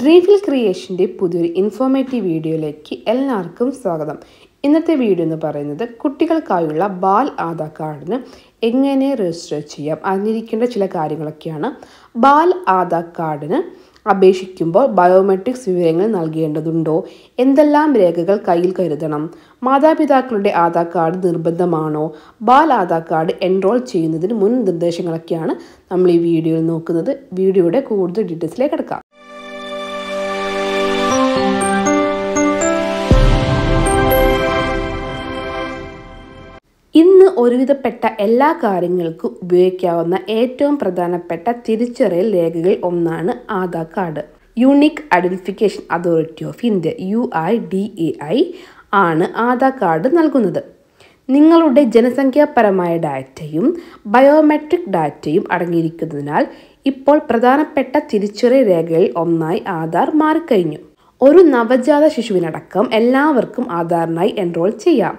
ഡ്രീഫിൽ ക്രിയേഷൻ്റെ പുതിയൊരു ഇൻഫോർമേറ്റീവ് വീഡിയോയിലേക്ക് എല്ലാവർക്കും സ്വാഗതം ഇന്നത്തെ വീഡിയോ എന്ന് പറയുന്നത് കുട്ടികൾക്കായുള്ള ബാൽ ആധാർ കാർഡിന് എങ്ങനെ രജിസ്റ്റർ ചെയ്യാം അറിഞ്ഞിരിക്കേണ്ട ചില കാര്യങ്ങളൊക്കെയാണ് ബാൽ ആധാർ കാർഡിന് അപേക്ഷിക്കുമ്പോൾ ബയോമെട്രിക്സ് വിവരങ്ങൾ നൽകേണ്ടതുണ്ടോ എന്തെല്ലാം രേഖകൾ കയ്യിൽ കരുതണം മാതാപിതാക്കളുടെ ആധാർ കാർഡ് നിർബന്ധമാണോ ബാൽ ആധാർ കാർഡ് എൻറോൾ ചെയ്യുന്നതിന് മുൻ നിർദ്ദേശങ്ങളൊക്കെയാണ് നമ്മൾ ഈ വീഡിയോയിൽ നോക്കുന്നത് വീഡിയോയുടെ കൂടുതൽ ഡീറ്റെയിൽസിലേക്ക് കിടക്കാം ഒരുവിധപ്പെട്ട എല്ലാ കാര്യങ്ങൾക്കും ഉപയോഗിക്കാവുന്ന ഏറ്റവും പ്രധാനപ്പെട്ട തിരിച്ചറിയൽ രേഖകൾ ഒന്നാണ് Aadhaar card unique identification authority of India U I D A I ആണ് ആധാർ കാർഡ് നൽകുന്നത് നിങ്ങളുടെ ജനസംഖ്യാപരമായ ഡാറ്റയും ബയോമെട്രിക് ഡാറ്റയും അടങ്ങിയിരിക്കുന്നതിനാൽ ഇപ്പോൾ പ്രധാനപ്പെട്ട തിരിച്ചറിയൽ രേഖകളിൽ ഒന്നായി ആധാർ മാറിക്കഴിഞ്ഞു ഒരു നവജാത ശിശുവിനടക്കം എല്ലാവർക്കും ആധാറിനായി എൻറോൾ ചെയ്യാം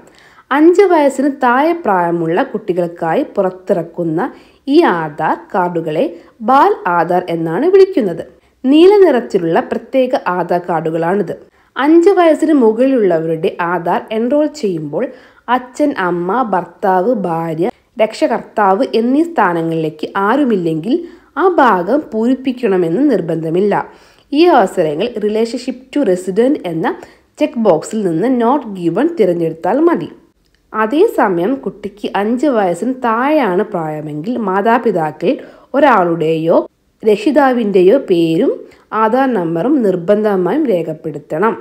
അഞ്ച് വയസ്സിന് താഴെ പ്രായമുള്ള കുട്ടികൾക്കായി പുറത്തിറക്കുന്ന ഈ ആധാർ കാർഡുകളെ ബാൽ ആധാർ എന്നാണ് വിളിക്കുന്നത് നീല നിറത്തിലുള്ള പ്രത്യേക ആധാർ കാർഡുകളാണിത് അഞ്ച് വയസ്സിന് മുകളിലുള്ളവരുടെ ആധാർ എൻറോൾ ചെയ്യുമ്പോൾ അച്ഛൻ അമ്മ ഭർത്താവ് ഭാര്യ രക്ഷകർത്താവ് എന്നീ സ്ഥാനങ്ങളിലേക്ക് ആരുമില്ലെങ്കിൽ ആ ഭാഗം പൂരിപ്പിക്കണമെന്ന് നിർബന്ധമില്ല ഈ അവസരങ്ങൾ റിലേഷൻഷിപ്പ് ടു റെസിഡൻറ്റ് എന്ന ചെക്ക് ബോക്സിൽ നിന്ന് നോട്ട് ഗീവൺ തിരഞ്ഞെടുത്താൽ മതി അതേസമയം കുട്ടിക്ക് അഞ്ച് വയസ്സിന് താഴെയാണ് പ്രായമെങ്കിൽ മാതാപിതാക്കൾ ഒരാളുടെയോ രക്ഷിതാവിൻ്റെയോ പേരും ആധാർ നമ്പറും നിർബന്ധമായും രേഖപ്പെടുത്തണം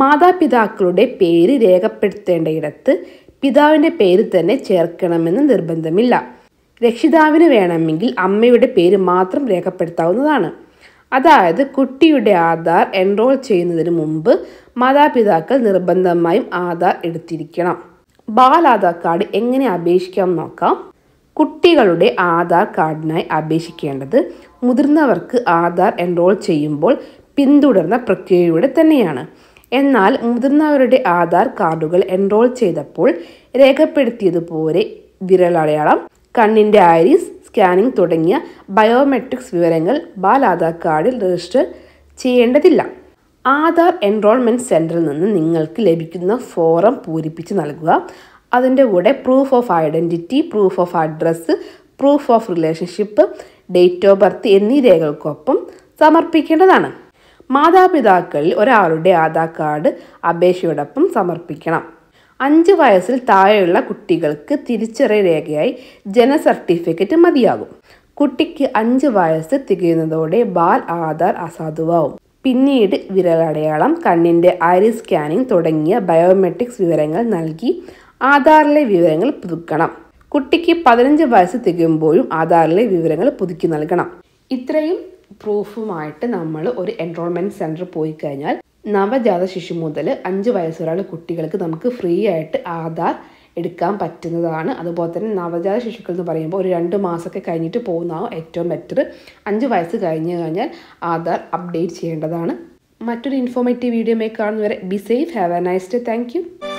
മാതാപിതാക്കളുടെ പേര് രേഖപ്പെടുത്തേണ്ടയിടത്ത് പിതാവിൻ്റെ പേര് തന്നെ ചേർക്കണമെന്ന് നിർബന്ധമില്ല രക്ഷിതാവിന് വേണമെങ്കിൽ അമ്മയുടെ പേര് മാത്രം രേഖപ്പെടുത്താവുന്നതാണ് അതായത് കുട്ടിയുടെ ആധാർ എൻറോൾ ചെയ്യുന്നതിന് മുമ്പ് മാതാപിതാക്കൾ നിർബന്ധമായും ആധാർ എടുത്തിരിക്കണം ബാൽ ആധാർ കാർഡ് എങ്ങനെ അപേക്ഷിക്കാം നോക്കാം കുട്ടികളുടെ ആധാർ കാർഡിനായി അപേക്ഷിക്കേണ്ടത് മുതിർന്നവർക്ക് ആധാർ എൻറോൾ ചെയ്യുമ്പോൾ പിന്തുടർന്ന പ്രക്രിയയുടെ തന്നെയാണ് എന്നാൽ മുതിർന്നവരുടെ ആധാർ കാർഡുകൾ എൻറോൾ ചെയ്തപ്പോൾ രേഖപ്പെടുത്തിയതുപോലെ വിരലടയാളം കണ്ണിൻ്റെ ഐറിസ് സ്കാനിംഗ് തുടങ്ങിയ ബയോമെട്രിക്സ് വിവരങ്ങൾ ബാൽ ആധാർ കാർഡിൽ രജിസ്റ്റർ ചെയ്യേണ്ടതില്ല ആധാർ എൻറോൾമെൻറ്റ് സെൻറ്ററിൽ നിന്ന് നിങ്ങൾക്ക് ലഭിക്കുന്ന ഫോറം പൂരിപ്പിച്ച് നൽകുക അതിൻ്റെ കൂടെ proof of identity proof of address proof of relationship date of birth എന്നീ രേഖകൾക്കൊപ്പം സമർപ്പിക്കേണ്ടതാണ് മാതാപിതാക്കളിൽ ഒരാളുടെ ആധാർ കാർഡ് അപേക്ഷയോടൊപ്പം സമർപ്പിക്കണം അഞ്ച് വയസ്സിൽ താഴെയുള്ള കുട്ടികൾക്ക് തിരിച്ചറിയ രേഖയായി ജന സർട്ടിഫിക്കറ്റ് മതിയാകും കുട്ടിക്ക് അഞ്ച് വയസ്സ് തികയുന്നതോടെ ബാൽ ആധാർ അസാധുവാകും പിന്നീട് വിരലടയാളം കണ്ണിൻ്റെ ഐറിസ് സ്കാനിംഗ് തുടങ്ങിയ ബയോമെട്രിക്സ് വിവരങ്ങൾ നൽകി ആധാറിലെ വിവരങ്ങൾ പുതുക്കണം കുട്ടിക്ക് പതിനഞ്ച് വയസ്സ് തികയുമ്പോഴും ആധാറിലെ വിവരങ്ങൾ പുതുക്കി നൽകണം ഇത്രയും പ്രൂഫുമായിട്ട് നമ്മൾ ഒരു എൻറോൾമെൻറ്റ് സെൻറ്റർ പോയി കഴിഞ്ഞാൽ നവജാത ശിശു മുതൽ അഞ്ച് വയസ്സുവരെയുള്ള കുട്ടികൾക്ക് നമുക്ക് ഫ്രീ ആയിട്ട് ആധാർ എടുക്കാൻ പറ്റുന്നതാണ് അതുപോലെ തന്നെ നവജാത ശിശുക്കൾ എന്ന് പറയുമ്പോൾ ഒരു രണ്ട് മാസമൊക്കെ കഴിഞ്ഞിട്ട് പോകുന്നതാണ് ഏറ്റവും ബെറ്റർ അഞ്ച് വയസ്സ് കഴിഞ്ഞ് കഴിഞ്ഞാൽ ആധാർ അപ്ഡേറ്റ് ചെയ്യേണ്ടതാണ് മറ്റൊരു ഇൻഫോർമേറ്റീവ് വീഡിയോ മേ കാണുന്നവരെ be safe have a nice day thank U